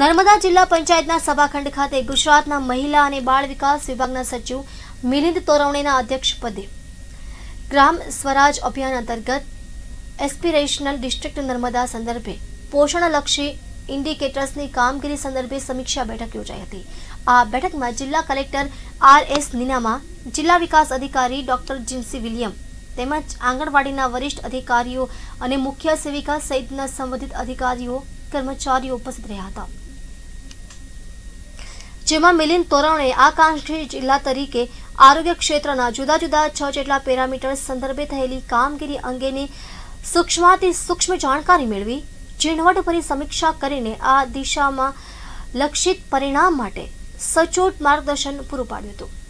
નર્મદા જિલ્લા પંચાયતના સભાખંડ ખાતે ગુજરાતના મહિલા અને બાળ વિકાસ વિભાગના સચિવ મિલિંદ તોરવણેના અધ્યક્ષપદે ગ્રામ સ્વરાજ અભિયાન અંતર્ગત એસ્પિરેશનલ ડિસ્ટ્રિક્ટ નર્મદા સંદર્ભે પોષણલક્ષી ઇન્ડિકેટર્સની કામગીરી સંદર્ભે સમીક્ષા બેઠક યોજાઈ હતી આ બેઠકમાં જિલ્લા કલેક્ટર આર એસ નીનામા જિલ્લા વિકાસ અધિકારી ડોક્ટર જીમસી વિલિયમ તેમજ આંગણવાડીના વરિષ્ઠ અધિકારીઓ અને મુખ્ય સેવિકા સહિતના સંબંધિત અધિકારીઓ કર્મચારીઓ ઉપસ્થિત રહ્યા હતા જેમાં મિલિંદ તોરણે આકાંક્ષી જિલ્લા તરીકે આરોગ્ય ક્ષેત્રના જુદા જુદા છ જેટલા પેરામીટર્સ સંદર્ભે થયેલી કામગીરી અંગેની સૂક્ષ્માથી સૂક્ષ્મ જાણકારી મેળવી ઝીણવટભરી સમીક્ષા કરીને આ દિશામાં લક્ષિત પરિણામ માટે સચોટ માર્ગદર્શન પૂરું પાડ્યું હતું